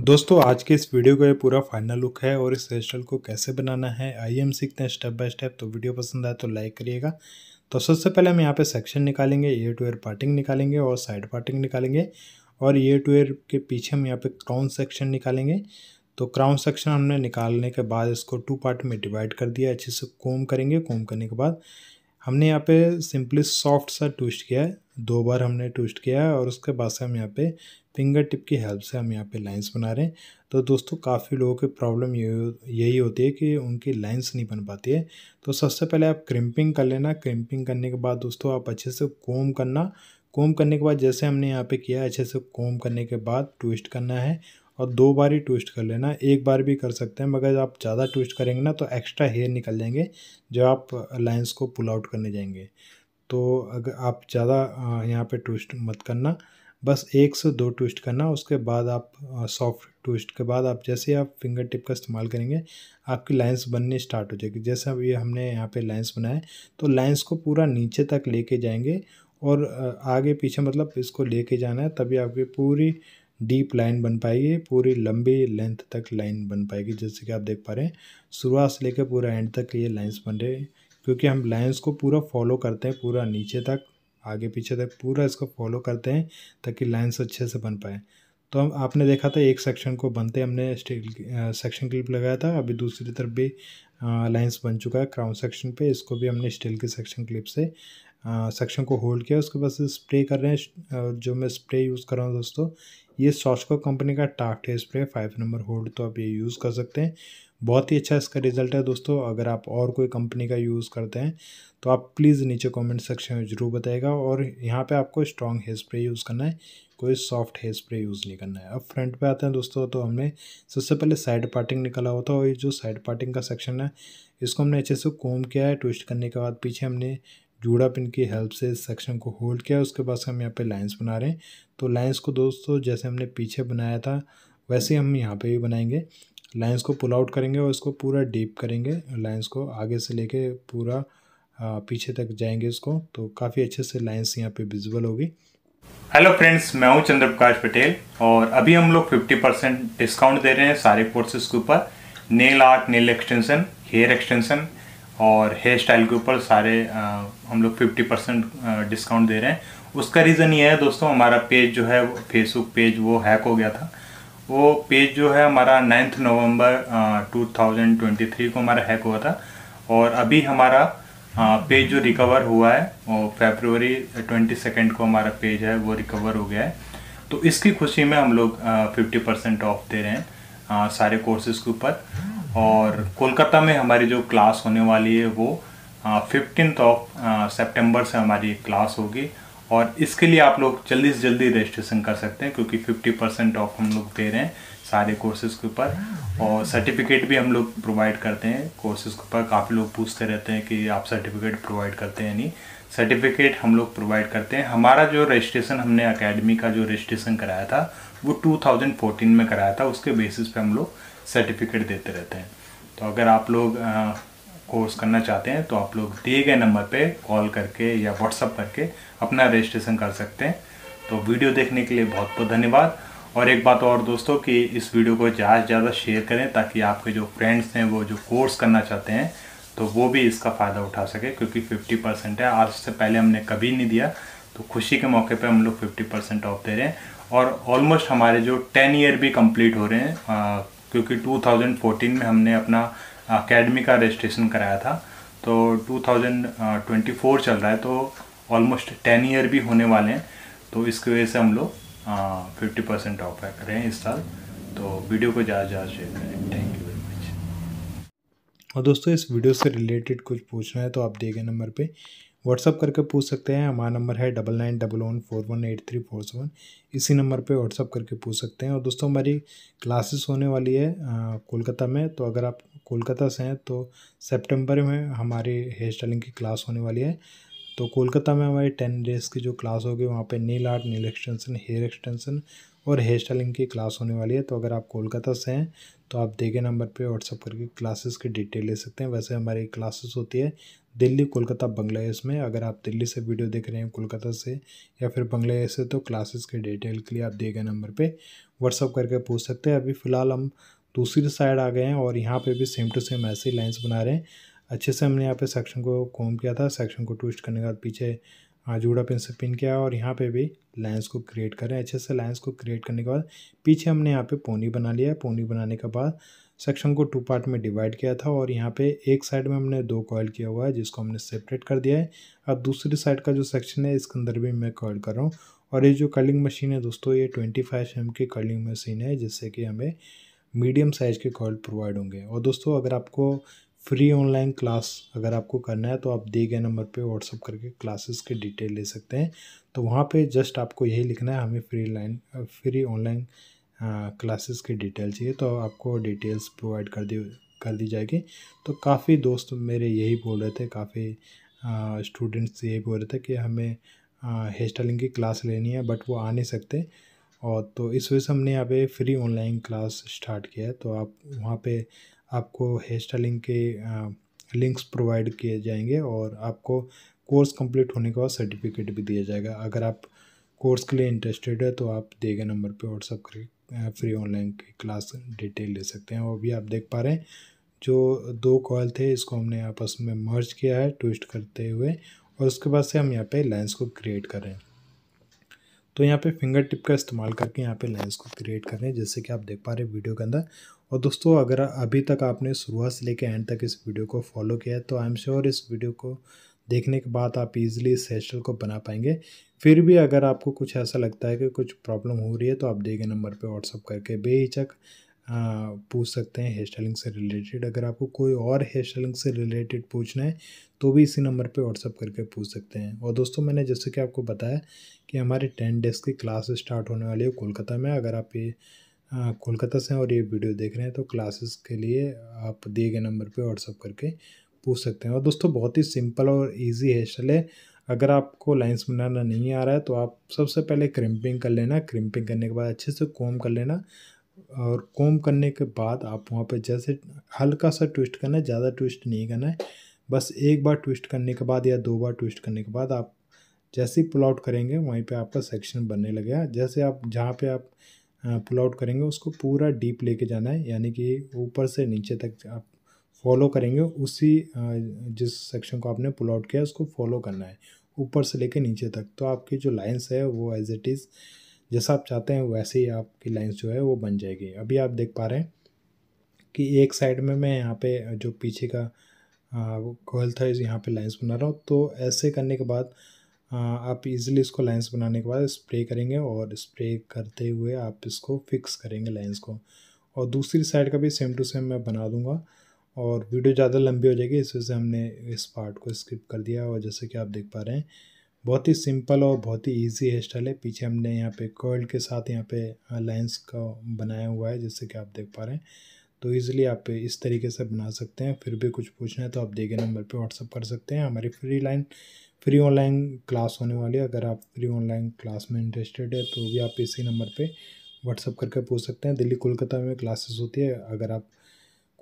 दोस्तों आज के इस वीडियो का ये पूरा फाइनल लुक है और इस हेयर स्टाइल को कैसे बनाना है आइए हम सीखते हैं स्टेप बाय स्टेप तो वीडियो पसंद आए तो लाइक करिएगा तो सबसे पहले हम यहाँ पे सेक्शन निकालेंगे ईयर टू ईयर पार्टिंग निकालेंगे और साइड पार्टिंग निकालेंगे और ईयर टू ईयर के पीछे हम यहाँ पे क्राउन सेक्शन निकालेंगे तो क्राउन सेक्शन हमने निकालने के बाद इसको टू पार्ट में डिवाइड कर दिया अच्छे से कोम करेंगे कोम करने के बाद हमने यहाँ पे सिंपली सॉफ्ट सा ट्विस्ट किया है दो बार हमने ट्विस्ट किया है और उसके बाद से हम यहाँ पे फिंगर टिप की हेल्प से हम यहाँ पे लाइंस बना रहे हैं तो दोस्तों काफ़ी लोगों की प्रॉब्लम ये यही होती है कि उनकी लाइंस नहीं बन पाती है तो सबसे पहले आप क्रिम्पिंग कर लेना क्रिम्पिंग करने के बाद दोस्तों आप अच्छे से कोम करना कोम करने के बाद जैसे हमने यहाँ पे किया अच्छे से कोम करने के बाद ट्विस्ट करना है और दो बार ही ट्विस्ट कर लेना एक बार भी कर सकते हैं मगर आप ज़्यादा ट्विस्ट करेंगे ना तो एक्स्ट्रा हेयर निकल जाएंगे जब आप लाइंस को पुल आउट करने जाएंगे तो अगर आप ज़्यादा यहाँ पे ट्विस्ट मत करना बस एक से दो ट्विस्ट करना उसके बाद आप सॉफ्ट ट्विस्ट के बाद आप जैसे आप फिंगर टिप का इस्तेमाल करेंगे आपकी लाइंस बननी स्टार्ट हो जाएगी जैसे अब ये हमने यहाँ पे लाइंस बनाए तो लाइंस को पूरा नीचे तक लेके जाएंगे और आगे पीछे मतलब इसको लेके जाना है तभी आपकी पूरी डीप लाइन बन पाएगी पूरी लंबी लेंथ तक लाइन बन पाएगी जैसे कि आप देख पा रहे हैं शुरुआत से लेकर पूरा एंड तक ये लाइंस बन रहे क्योंकि हम लाइंस को पूरा फॉलो करते हैं पूरा नीचे तक आगे पीछे तक पूरा इसको फॉलो करते हैं ताकि लाइन्स अच्छे से बन पाए तो हम आपने देखा था एक सेक्शन को बनते हमने स्टील सेक्शन क्लिप लगाया था अभी दूसरी तरफ भी लाइंस बन चुका है क्राउन सेक्शन पे इसको भी हमने स्टील के सेक्शन क्लिप से सेक्शन को होल्ड किया उसके बाद स्प्रे कर रहे हैं जो मैं स्प्रे यूज़ कर रहा हूँ दोस्तों ये सॉस्को कंपनी का टाफ्ट है स्प्रे फाइव नंबर होल्ड तो आप ये यूज़ कर सकते हैं बहुत ही अच्छा इसका रिज़ल्ट है दोस्तों अगर आप और कोई कंपनी का यूज़ करते हैं तो आप प्लीज़ नीचे कमेंट सेक्शन में ज़रूर बताएगा और यहाँ पे आपको स्ट्रॉन्ग हेयर स्प्रे यूज़ करना है कोई सॉफ्ट हेयर स्प्रे यूज़ नहीं करना है अब फ्रंट पे आते हैं दोस्तों तो हमने सबसे पहले साइड पार्टिंग निकाला होता है और ये जो साइड पार्टिंग का सेक्शन है इसको हमने अच्छे से कोम किया है ट्विस्ट करने के बाद पीछे हमने जूड़ा पिन की हेल्प से इस सेक्शन को होल्ड किया उसके बाद हम यहाँ पर लाइंस बना रहे हैं तो लाइन्स को दोस्तों जैसे हमने पीछे बनाया था वैसे हम यहाँ पे भी बनाएंगे लाइंस को पुल आउट करेंगे और इसको पूरा डीप करेंगे लाइंस को आगे से लेके पूरा पीछे तक जाएंगे इसको तो काफ़ी अच्छे से लाइंस यहाँ पे विजिबल होगी हेलो फ्रेंड्स मैं हूँ चंद्र प्रकाश पटेल और अभी हम लोग 50 परसेंट डिस्काउंट दे रहे हैं सारे कोर्सेज के ऊपर nail art nail extension hair extension और हेयर स्टाइल के ऊपर सारे आ, हम लोग 50 परसेंट डिस्काउंट दे रहे हैं उसका रीज़न ये है दोस्तों हमारा पेज जो है फेसबुक पेज वो हैक हो गया था वो पेज जो है हमारा नाइन्थ नवंबर 2023 को हमारा हैक हुआ था और अभी हमारा पेज जो रिकवर हुआ है और फेबरवरी ट्वेंटी सेकेंड को हमारा पेज है वो रिकवर हो गया है तो इसकी खुशी में हम लोग फिफ्टी परसेंट ऑफ दे रहे हैं आ, सारे कोर्सेज के ऊपर और कोलकाता में हमारी जो क्लास होने वाली है वो फिफ्टीन ऑफ सेप्टेम्बर से हमारी क्लास होगी और इसके लिए आप लोग जल्दी से जल्दी रजिस्ट्रेशन कर सकते हैं क्योंकि 50 परसेंट ऑफ हम लोग दे रहे हैं सारे कोर्सेज़ के ऊपर और सर्टिफिकेट भी हम लोग प्रोवाइड करते हैं कोर्सेज़ के ऊपर काफ़ी लोग पूछते रहते हैं कि आप सर्टिफिकेट प्रोवाइड करते हैं नहीं सर्टिफिकेट हम लोग प्रोवाइड करते हैं हमारा जो रजिस्ट्रेशन हमने अकेडमी का जो रजिस्ट्रेशन कराया था वो 2014 में कराया था उसके बेसिस पे हम लोग सर्टिफिकेट देते रहते हैं तो अगर आप लोग कोर्स करना चाहते हैं तो आप लोग दिए गए नंबर पे कॉल करके या व्हाट्सअप करके अपना रजिस्ट्रेशन कर सकते हैं तो वीडियो देखने के लिए बहुत बहुत धन्यवाद और एक बात और दोस्तों कि इस वीडियो को ज़्यादा से ज़्यादा शेयर करें ताकि आपके जो फ्रेंड्स हैं वो जो कोर्स करना चाहते हैं तो वो भी इसका फ़ायदा उठा सके क्योंकि 50 परसेंट है आज से पहले हमने कभी नहीं दिया तो खुशी के मौके पे हम लोग 50 परसेंट ऑफ दे रहे हैं और ऑलमोस्ट हमारे जो 10 ईयर भी कंप्लीट हो रहे हैं आ, क्योंकि 2014 में हमने अपना अकेडमी का रजिस्ट्रेशन कराया था तो 2024 चल रहा है तो ऑलमोस्ट टेन ईयर भी होने वाले हैं तो इसकी वजह से हम लोग फिफ्टी परसेंट ऑफ रहे हैं इस साल तो वीडियो को ज़्यादा से ज़्यादा शेयर करें थैंक यू वेरी मच और दोस्तों इस वीडियो से रिलेटेड कुछ पूछना है तो आप दिए गए नंबर पर व्हाट्सअप करके पूछ सकते हैं हमारा नंबर है double nine double one four one eight three four seven इसी नंबर पे व्हाट्सअप करके पूछ सकते हैं और दोस्तों हमारी क्लासेस होने वाली है कोलकाता में तो अगर आप कोलकाता से हैं तो सेप्टेम्बर में हमारी हेयर स्टाइलिंग की क्लास होने वाली है तो कोलकाता में हमारी टेन डेज़ की जो क्लास होगी वहाँ पे nail art nail extension hair extension और हेयर स्टाइलिंग की क्लास होने वाली है तो अगर आप कोलकाता से हैं तो आप देखे नंबर पे व्हाट्सअप करके क्लासेस की डिटेल ले सकते हैं वैसे हमारी क्लासेस होती है दिल्ली कोलकाता बांग्लादेश में अगर आप दिल्ली से वीडियो देख रहे हैं कोलकाता से या फिर बांग्लादेश से तो क्लासेस के डिटेल के लिए आप दिए गए नंबर पर व्हाट्सअप करके पूछ सकते हैं अभी फ़िलहाल हम दूसरी साइड आ गए हैं और यहाँ पर भी सेम टू सेम ऐसे लाइन्स बना रहे हैं अच्छे से हमने यहाँ पे सेक्शन को कॉम किया था सेक्शन को ट्विस्ट करने के बाद पीछे जूड़ा पिन से पिन किया और यहाँ पे भी लाइंस को क्रिएट करें अच्छे से लाइंस को क्रिएट करने के बाद पीछे हमने यहाँ पे पोनी बना लिया है पोनी बनाने के बाद सेक्शन को टू पार्ट में डिवाइड किया था और यहाँ पे एक साइड में हमने दो कॉयल किया हुआ है जिसको हमने सेपरेट कर दिया है अब दूसरी साइड का जो सेक्शन है इसके अंदर भी मैं कॉयल कर रहा हूँ और ये जो कर्लिंग मशीन है दोस्तों ये ट्वेंटी फाइव एम की कर्लिंग मशीन है जिससे कि हमें मीडियम साइज़ के कॉयल प्रोवाइड होंगे और दोस्तों अगर आपको फ्री ऑनलाइन क्लास अगर आपको करना है तो आप दिए गए नंबर पे व्हाट्सअप करके क्लासेस के डिटेल ले सकते हैं तो वहाँ पे जस्ट आपको यही लिखना है हमें free line free online classes की डिटेल चाहिए तो आपको डिटेल्स प्रोवाइड कर दी कर दी जाएगी तो काफ़ी दोस्त मेरे यही बोल रहे थे काफ़ी स्टूडेंट्स यही बोल रहे थे कि हमें हेयर स्टाइलिंग की क्लास लेनी है बट वो आ नहीं सकते और तो इस वजह से हमने यहाँ पे फ्री ऑनलाइन क्लास स्टार्ट किया है तो आप वहाँ पे आपको हेयर स्टाइलिंग के लिंक्स प्रोवाइड किए जाएंगे और आपको कोर्स कंप्लीट होने के बाद सर्टिफिकेट भी दिया जाएगा अगर आप कोर्स के लिए इंटरेस्टेड है तो आप दिए गए नंबर पर व्हाट्सअप करके फ्री ऑनलाइन की क्लास डिटेल ले सकते हैं और भी आप देख पा रहे हैं जो दो कॉल थे इसको हमने आपस में मर्ज किया है ट्विस्ट करते हुए और उसके बाद से हम यहाँ पे लाइंस को क्रिएट कर रहे हैं तो यहाँ पे फिंगर टिप का इस्तेमाल करके यहाँ पे लाइंस को क्रिएट कर रहे हैं जैसे कि आप देख पा रहे हैं वीडियो के अंदर और दोस्तों अगर अभी तक आपने शुरुआत से लेकर एंड तक इस वीडियो को फॉलो किया है तो आई एम श्योर इस वीडियो को देखने के बाद आप इजीली इस सेशन को बना पाएंगे फिर भी अगर आपको कुछ ऐसा लगता है कि कुछ प्रॉब्लम हो रही है तो आप दिए गए नंबर पर व्हाट्सअप करके बेहिचक पूछ सकते हैं हेयर स्टाइलिंग से रिलेटेड अगर आपको कोई और हेयर स्टाइलिंग से रिलेटेड पूछना है तो भी इसी नंबर पे व्हाट्सअप करके पूछ सकते हैं और दोस्तों मैंने जैसे कि आपको बताया कि हमारे टेन डेज़ की क्लास स्टार्ट होने वाली है कोलकाता में अगर आप ये हाँ, कोलकाता से हैं और ये वीडियो देख रहे हैं तो क्लासेस के लिए आप दिए गए नंबर पे व्हाट्सअप करके पूछ सकते हैं और दोस्तों बहुत ही सिंपल और इजी है स्टाइल है अगर आपको लाइंस बनाना नहीं आ रहा है तो आप सबसे पहले क्रिम्पिंग कर लेना क्रिम्पिंग करने के बाद अच्छे से कोम कर लेना और कोम करने के बाद आप वहाँ पर जैसे हल्का सा ट्विस्ट करना है ज़्यादा ट्विस्ट नहीं करना है बस एक बार ट्विस्ट करने के बाद या दो बार ट्विस्ट करने के बाद आप जैसे ही पुल आउट करेंगे वहीं पे आपका सेक्शन बनने लगेगा जैसे आप जहाँ पे आप पुल आउट करेंगे उसको पूरा डीप लेके जाना है यानी कि ऊपर से नीचे तक आप फॉलो करेंगे उसी जिस सेक्शन को आपने पुल आउट किया उसको फॉलो करना है ऊपर से लेके नीचे तक तो आपकी जो लाइंस है वो एज इट इज़ जैसा आप चाहते हैं वैसे ही आपकी लाइंस जो है वो बन जाएगी अभी आप देख पा रहे हैं कि एक साइड में मैं यहाँ पे जो पीछे का कोयल था यहाँ पे लाइंस बना रहा हूँ तो ऐसे करने के बाद हाँ, आप इजीली इसको लाइंस बनाने के बाद स्प्रे करेंगे और स्प्रे करते हुए आप इसको फिक्स करेंगे लाइंस को और दूसरी साइड का भी सेम टू सेम मैं बना दूंगा और वीडियो ज़्यादा लंबी हो जाएगी इस वजह से हमने इस पार्ट को स्किप कर दिया और जैसे कि आप देख पा रहे हैं बहुत ही सिंपल और बहुत ही ईजी हेयर स्टाइल है पीछे हमने यहाँ पर कर्ल के साथ यहाँ पे लेंस हाँ, का बनाया हुआ है जैसे कि आप देख पा रहे हैं तो ईज़िली आप इस तरीके से बना सकते हैं फिर भी कुछ पूछना है तो आप गए नंबर पे व्हाट्सअप कर सकते हैं हमारी free line free online class होने वाली है अगर आप फ्री ऑनलाइन क्लास में इंटरेस्टेड है तो भी आप इसी नंबर पे व्हाट्सअप करके पूछ सकते हैं दिल्ली कोलकाता में क्लासेस होती है अगर आप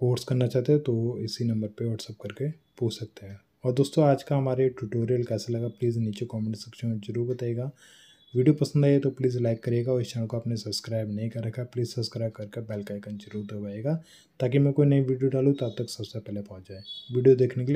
कोर्स करना चाहते हैं तो इसी नंबर पे व्हाट्सअप करके पूछ सकते हैं और दोस्तों आज का हमारे ट्यूटोरियल कैसा लगा प्लीज़ नीचे कॉमेंट सेक्शन में ज़रूर बताइएगा वीडियो पसंद आई तो प्लीज़ लाइक करिएगा और इस चैनल को आपने सब्सक्राइब नहीं कर रखा प्लीज़ सब्सक्राइब करके बेल का आइकन जरूर दबाएगा ताकि मैं कोई नई वीडियो डालूँ तो आप तक सबसे पहले पहुँच जाए वीडियो देखने के लिए